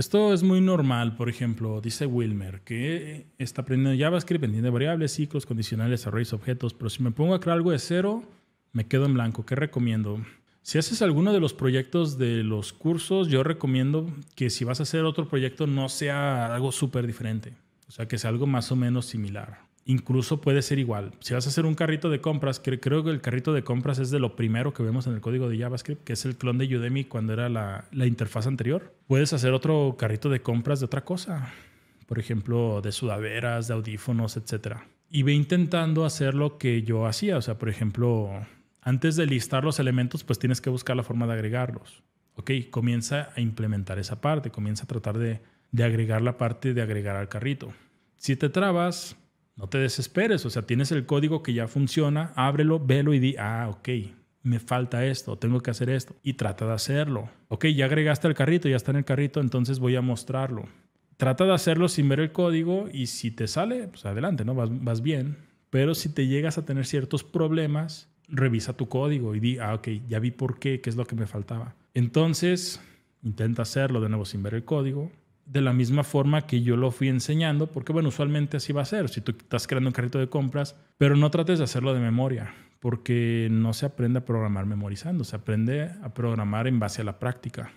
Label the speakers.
Speaker 1: Esto es muy normal, por ejemplo, dice Wilmer, que está aprendiendo JavaScript, entiende variables, ciclos, condicionales, arrays, objetos, pero si me pongo a crear algo de cero, me quedo en blanco. ¿Qué recomiendo? Si haces alguno de los proyectos de los cursos, yo recomiendo que si vas a hacer otro proyecto no sea algo súper diferente, o sea, que sea algo más o menos similar incluso puede ser igual. Si vas a hacer un carrito de compras, creo que el carrito de compras es de lo primero que vemos en el código de JavaScript, que es el clon de Udemy cuando era la, interfaz anterior. Puedes hacer otro carrito de compras de otra cosa, por ejemplo, de sudaderas, de audífonos, etc. Y ve intentando hacer lo que yo hacía. O sea, por ejemplo, antes de listar los elementos, pues tienes que buscar la forma de agregarlos. Ok, comienza a implementar esa parte, comienza a tratar de, de agregar la parte de agregar al carrito. Si te trabas, no te desesperes, o sea, tienes el código que ya funciona, ábrelo, velo y di, ah, ok, me falta esto, tengo que hacer esto, y trata de hacerlo. Ok, ya agregaste el carrito, ya está en el carrito, entonces voy a mostrarlo. Trata de hacerlo sin ver el código y si te sale, pues adelante, ¿no? Vas, vas bien. Pero si te llegas a tener ciertos problemas, revisa tu código y di, ah, ok, ya vi por qué, qué es lo que me faltaba. Entonces, intenta hacerlo de nuevo sin ver el código de la misma forma que yo lo fui enseñando, porque bueno, usualmente así va a ser, si tú estás creando un carrito de compras, pero no trates de hacerlo de memoria, porque no se aprende a programar memorizando, se aprende a programar en base a la práctica.